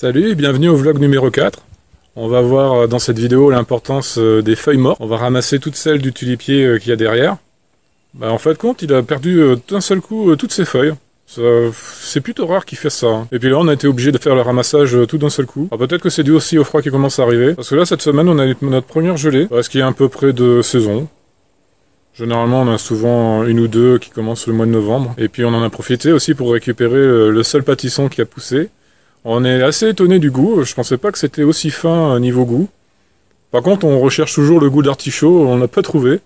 Salut et bienvenue au vlog numéro 4. On va voir euh, dans cette vidéo l'importance euh, des feuilles mortes. On va ramasser toutes celles du tulipier euh, qu'il y a derrière. Bah, en fait, compte, il a perdu d'un seul coup toutes ses feuilles. C'est plutôt rare qu'il fasse ça. Hein. Et puis là, on a été obligé de faire le ramassage tout d'un seul coup. Ah, peut-être que c'est dû aussi au froid qui commence à arriver. Parce que là, cette semaine, on a eu notre première gelée, Parce qu'il y a à peu près de saison. Généralement, on a souvent une ou deux qui commencent le mois de novembre. Et puis, on en a profité aussi pour récupérer le seul pâtisson qui a poussé. On est assez étonné du goût, je pensais pas que c'était aussi fin euh, niveau goût. Par contre, on recherche toujours le goût d'artichaut, on n'a pas trouvé.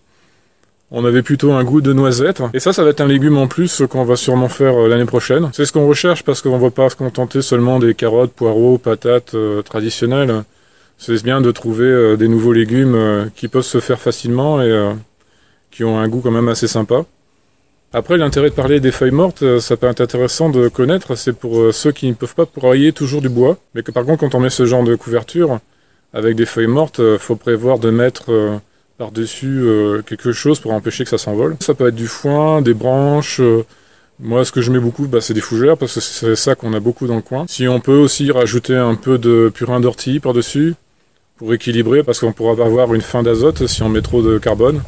On avait plutôt un goût de noisette. Et ça, ça va être un légume en plus qu'on va sûrement faire euh, l'année prochaine. C'est ce qu'on recherche parce qu'on va pas se contenter seulement des carottes, poireaux, patates euh, traditionnelles. C'est bien de trouver des nouveaux légumes qui peuvent se faire facilement et qui ont un goût quand même assez sympa. Après, l'intérêt de parler des feuilles mortes, euh, ça peut être intéressant de connaître, c'est pour euh, ceux qui ne peuvent pas pourrailler toujours du bois, mais que par contre, quand on met ce genre de couverture avec des feuilles mortes, euh, faut prévoir de mettre par-dessus quelque chose pour empêcher que ça s'envole. Ça peut être du foin, des branches. Moi, ce que je mets beaucoup, bah, c'est des fougères, parce que c'est ça qu'on a beaucoup dans le coin. Si on peut aussi rajouter un peu de purin d'ortie par-dessus, pour équilibrer, parce qu'on pourra avoir une fin d'azote si on met trop de carbone.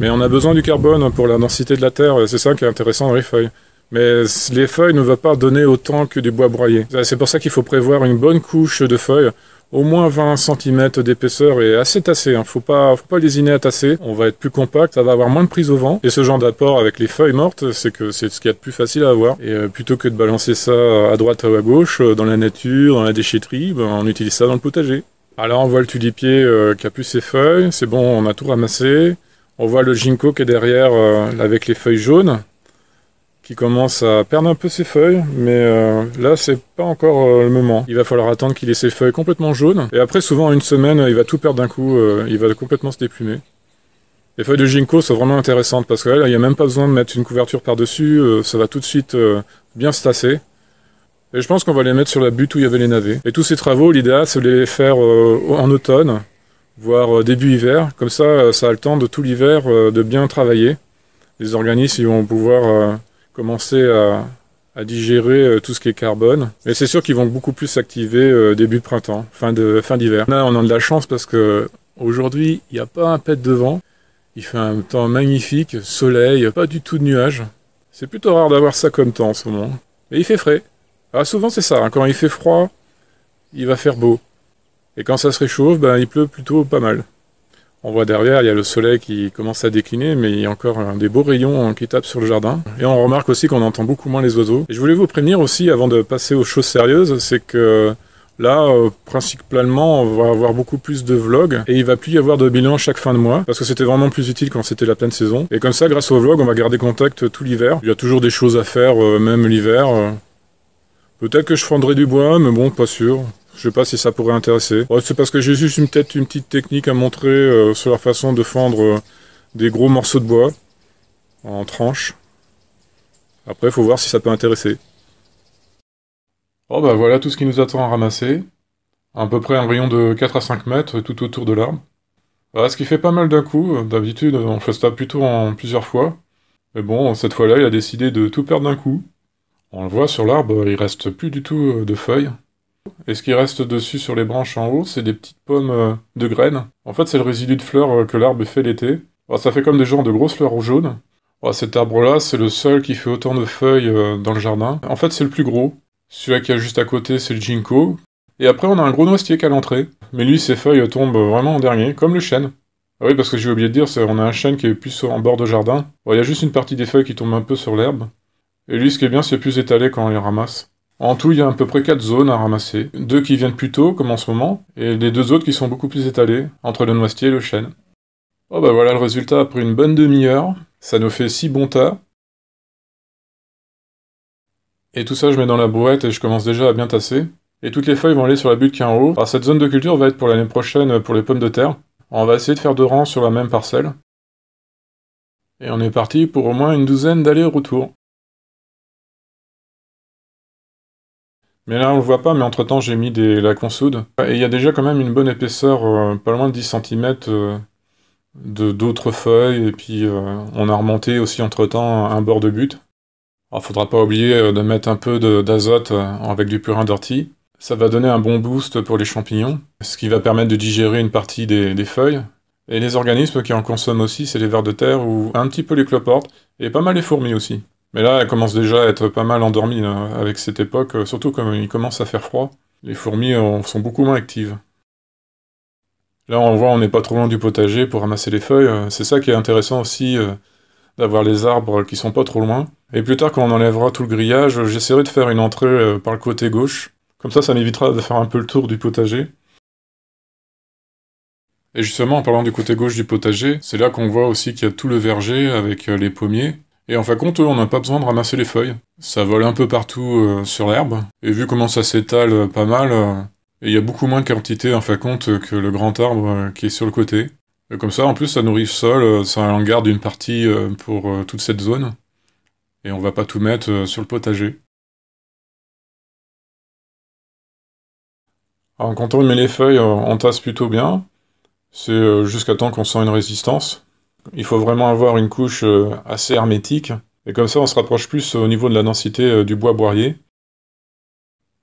Mais on a besoin du carbone pour la densité de la terre, c'est ça qui est intéressant dans les feuilles. Mais les feuilles ne vont pas donner autant que du bois broyé. C'est pour ça qu'il faut prévoir une bonne couche de feuilles, au moins 20 cm d'épaisseur et assez tassé. Il hein. ne Faut pas, faut pas à tasser. On va être plus compact, ça va avoir moins de prise au vent. Et ce genre d'apport avec les feuilles mortes, c'est que c'est ce qu'il y a de plus facile à avoir. Et euh, plutôt que de balancer ça à droite ou à gauche, euh, dans la nature, dans la déchetterie, ben, on utilise ça dans le potager. Alors on voit le tulipier euh, qui a plus ses feuilles, c'est bon, on a tout ramassé. On voit le ginkgo qui est derrière euh, avec les feuilles jaunes qui commence à perdre un peu ses feuilles, mais euh, là c'est pas encore euh, le moment. Il va falloir attendre qu'il ait ses feuilles complètement jaunes, et après souvent une semaine il va tout perdre d'un coup, il va complètement se déplumer. Les feuilles de ginkgo sont vraiment intéressantes parce que là il n'y a même pas besoin de mettre une couverture par-dessus, ça va tout de suite bien se tasser. Et je pense qu'on va les mettre sur la butte où il y avait les navets. Et tous ces travaux, l'idéal c'est de les faire en automne, voire euh, début hiver. Comme ça, euh, ça a le temps de tout l'hiver euh, de bien travailler. Les organismes ils vont pouvoir commencer à, digérer tout ce qui est carbone. Et c'est sûr qu'ils vont beaucoup plus s'activer début de printemps, fin de fin d'hiver. Là, on a de la chance parce que aujourd'hui, il n'y a pas un pet de vent. Il fait un temps magnifique, soleil, pas du tout de nuages. C'est plutôt rare d'avoir ça comme temps en ce moment. Mais il fait frais. Ah, souvent c'est ça, hein. quand il fait froid, il va faire beau. Et quand ça se réchauffe, ben, il pleut plutôt pas mal. On voit derrière, il y a le soleil qui commence à décliner, mais il y a encore des beaux rayons qui tapent sur le jardin. Et on remarque aussi qu'on entend beaucoup moins les oiseaux. Et je voulais vous prévenir aussi, avant de passer aux choses sérieuses, c'est que Là, euh, principalement, on va avoir beaucoup plus de vlogs et il va plus y avoir de bilan chaque fin de mois parce que c'était vraiment plus utile quand c'était la pleine saison. Et comme ça, grâce aux vlogs, on va garder contact tout l'hiver. Il y a toujours des choses à faire, euh, même l'hiver. Euh, peut-être que je fendrai du bois, mais bon, pas sûr. Je sais pas si ça pourrait intéresser. c'est parce que j'ai juste une petite technique à montrer euh, sur la façon de fendre euh, des gros morceaux de bois en tranches. Après, il faut voir si ça peut intéresser. Oh bah voilà tout ce qui nous attend à ramasser. À peu près un rayon de 4 à 5 mètres tout autour de l'arbre. ce qui fait pas mal d'un coup. D'habitude, on fait ça plutôt en plusieurs fois. Mais bon, cette fois-là, il a décidé de tout perdre d'un coup. On le voit sur l'arbre, il reste plus du tout euh, de feuilles. Et ce qui reste dessus sur les branches en haut, c'est des petites pommes euh, de graines. En fait, c'est le résidu de fleurs euh, que l'arbre fait l'été. Alors, ça fait comme des genres de grosses fleurs jaunes. cet arbre-là, c'est le seul qui fait autant de feuilles euh, dans le jardin. En fait, c'est le plus gros. Celui-là qui a juste à côté, c'est le ginkgo. Et après, on a un gros noisetier qu'à l'entrée. Mais lui, ses feuilles tombent vraiment en dernier, comme le chêne. Ah oui, parce que j'ai oublié de dire, on a un chêne qui est plus en bord de jardin. Il y a juste une partie des feuilles qui tombe un peu sur l'herbe. Et lui, ce qui est bien, c'est plus étalé quand on les ramasse. En tout, il y a à peu près 4 zones à ramasser. Deux qui viennent plus tôt, comme en ce moment, et les deux autres qui sont beaucoup plus étalées, entre le noisetier et le chêne. Oh bah voilà le résultat après une bonne demi-heure. Ça nous fait 6 bons tas. Et tout ça, je mets dans la brouette et je commence déjà à bien tasser. Et toutes les feuilles vont aller sur la butte qui est en haut. Alors cette zone de culture va être pour l'année prochaine pour les pommes de terre. On va essayer de faire deux rangs sur la même parcelle. Et on est parti pour au moins une douzaine d'allers-retours. Mais là, on le voit pas, mais entre-temps, j'ai mis des, la Et il y a déjà quand même une bonne épaisseur, euh, pas loin de 10 cm euh, de d'autres feuilles. Et puis, euh, on a remonté aussi entre-temps un bord de butte. Alors, faudra pas oublier de mettre un peu d'azote avec du purin d'ortie. Ça va donner un bon boost pour les champignons, ce qui va permettre de digérer une partie des, des feuilles. Et les organismes qui en consomment aussi, c'est les vers de terre ou un petit peu les cloportes, et pas mal les fourmis aussi. Mais là, elle commence déjà à être pas mal endormie avec cette époque, euh, surtout comme il commence à faire froid. Les fourmis euh, sont beaucoup moins actives. Là, on voit, on n'est pas trop loin du potager pour ramasser les feuilles. Euh, c'est ça qui est intéressant aussi, d'avoir les arbres qui sont pas trop loin. Et plus tard, quand on enlèvera tout le grillage, j'essaierai de faire une entrée par le côté gauche. Comme ça, ça m'évitera de faire un peu le tour du potager. Et justement, en parlant du côté gauche du potager, c'est là qu'on voit aussi qu'il y a tout le verger avec les pommiers. Et en fin de compte, on n'a pas besoin de ramasser les feuilles. Ça vole un peu partout euh, sur l'herbe, et vu comment ça s'étale euh, pas mal, euh, il y a beaucoup moins de quantité en fin compte que le grand arbre qui est sur le côté. Et comme ça, en plus, ça nourrit le sol, ça en garde une partie pour toute cette zone. Et on va pas tout mettre sur le potager. Alors, quand on met les feuilles, on tasse plutôt bien. C'est jusqu'à temps qu'on sent une résistance. Il faut vraiment avoir une couche euh, assez hermétique. Et comme ça, on se rapproche plus euh, au niveau de la densité euh, du bois boirier.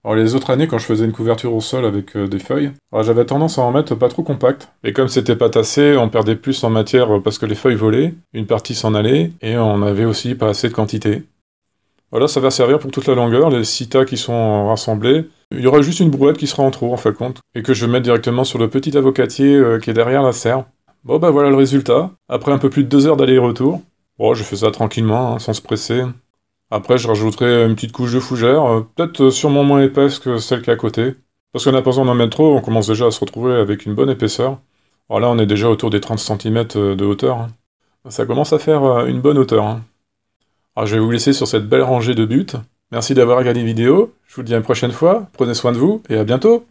Alors les autres années, quand je faisais une couverture au sol avec des feuilles, j'avais tendance à en mettre pas trop compact. Et comme c'était pas tassé, on perdait plus en matière parce que les feuilles volaient, une partie s'en allait, et on avait aussi pas assez de quantité. Voilà, ça va servir pour toute la longueur, les six tas qui sont rassemblés. Il y aura juste une brouette qui sera en trop en fin de compte, et que je vais mettre directement sur le petit avocatier qui est derrière la serre. Bon bah voilà le résultat, après un peu plus de deux heures d'aller-retour. Bon, je fais ça tranquillement, hein, sans se presser. Après, je rajouterai une petite couche de fougère, euh, peut-être euh, sûrement moins épaisse que celle qui est à côté. Parce qu'on n'a pas besoin d'en mettre trop, on commence déjà à se retrouver avec une bonne épaisseur. Alors là, on est déjà autour des 30 cm euh, de hauteur. Hein. Ça commence à faire une bonne hauteur. Hein. Alors je vais vous laisser sur cette belle rangée de buts. Merci d'avoir regardé la vidéo, je vous dis à une prochaine fois, prenez soin de vous et à bientôt